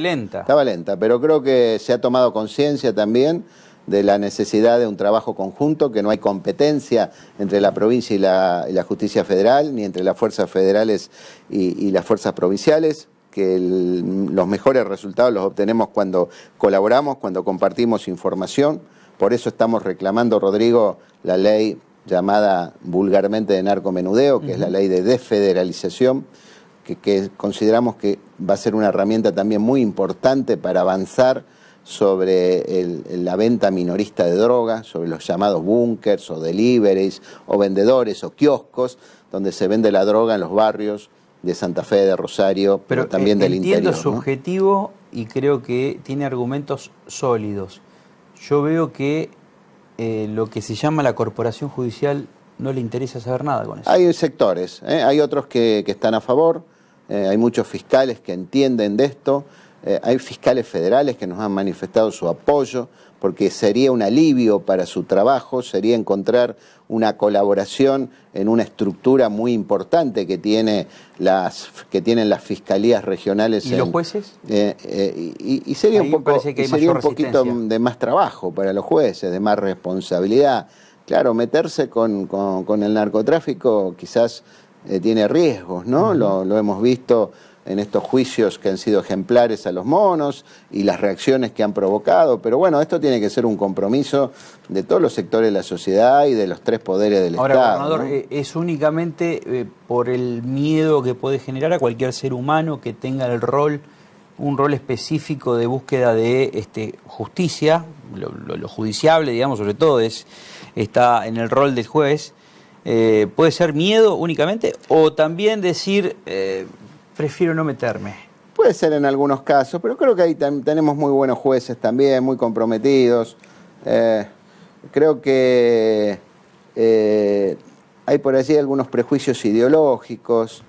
lenta. Estaba lenta, pero creo que se ha tomado conciencia también de la necesidad de un trabajo conjunto, que no hay competencia entre la provincia y la, justicia federal, ni entre las fuerzas federales y, las fuerzas provinciales que los mejores resultados los obtenemos cuando colaboramos, cuando compartimos información. Por eso estamos reclamando, Rodrigo, la ley llamada vulgarmente de narcomenudeo, que es la ley de desfederalización que, consideramos que va a ser una herramienta también muy importante para avanzar sobre la venta minorista de drogas, sobre los llamados bunkers o deliveries o vendedores o kioscos donde se vende la droga en los barrios de Santa Fe, de Rosario, pero, también eh, del interior. Entiendo su objetivo y creo que tiene argumentos sólidos. Yo veo que eh, lo que se llama la corporación judicial no le interesa saber nada con eso. Hay sectores, ¿eh? hay otros que están a favor, eh, hay muchos fiscales que entienden de esto, eh, hay fiscales federales que nos han manifestado su apoyo, porque sería un alivio para su trabajo, sería encontrar una colaboración en una estructura muy importante que, tiene las, que tienen las fiscalías regionales. ¿Y los jueces? Eh, y, sería, un, sería un poquito de más trabajo para los jueces, de más responsabilidad. Claro, meterse con el narcotráfico quizás eh, tiene riesgos, ¿no? lo, hemos visto en estos juicios que han sido ejemplares a los monos y las reacciones que han provocado, pero bueno, esto tiene que ser un compromiso de todos los sectores de la sociedad y de los tres poderes del Estado. Ahora, gobernador, eh, es únicamente eh, por el miedo que puede generar a cualquier ser humano que tenga el rol un rol específico de búsqueda de este, justicia, lo, judiciable, digamos, sobre todo, es, está en el rol del juez, eh, puede ser miedo únicamente o también decir, eh, prefiero no meterme. Puede ser en algunos casos, pero creo que ahí tenemos muy buenos jueces también, muy comprometidos. Eh, creo que hay por allí algunos prejuicios ideológicos.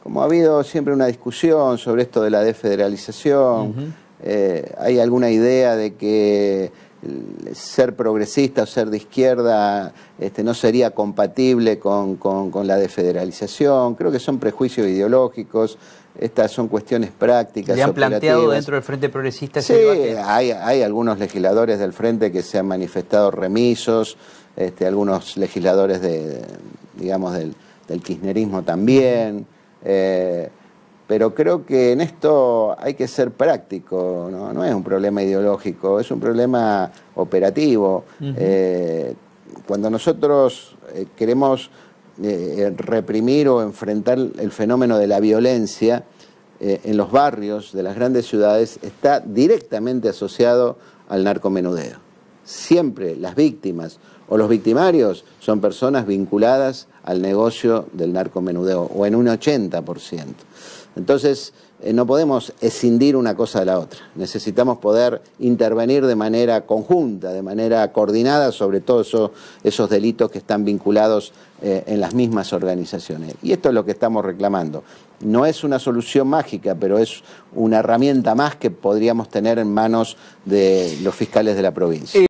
como ha habido siempre una discusión sobre esto de la desfederalización, hay alguna idea de que ser progresista o ser de izquierda este, no sería compatible con, la defederalización. Creo que son prejuicios ideológicos, estas son cuestiones prácticas. ¿Le han planteado dentro del Frente Progresista sí, Hay, algunos legisladores del Frente que se han manifestado remisos, este, algunos legisladores de, digamos, del, kirchnerismo también. Eh, pero creo que en esto hay que ser práctico, no, es un problema ideológico, es un problema operativo. Eh, cuando nosotros eh, queremos eh, reprimir o enfrentar el fenómeno de la violencia en los barrios de las grandes ciudades, está directamente asociado al narcomenudeo siempre las víctimas o los victimarios son personas vinculadas al negocio del narcomenudeo, o en un 80%. Entonces, eh, no podemos escindir una cosa de la otra. Necesitamos poder intervenir de manera conjunta, de manera coordinada sobre todos esos delitos que están vinculados eh, en las mismas organizaciones. Y esto es lo que estamos reclamando. No es una solución mágica, pero es una herramienta más que podríamos tener en manos de los fiscales de la provincia.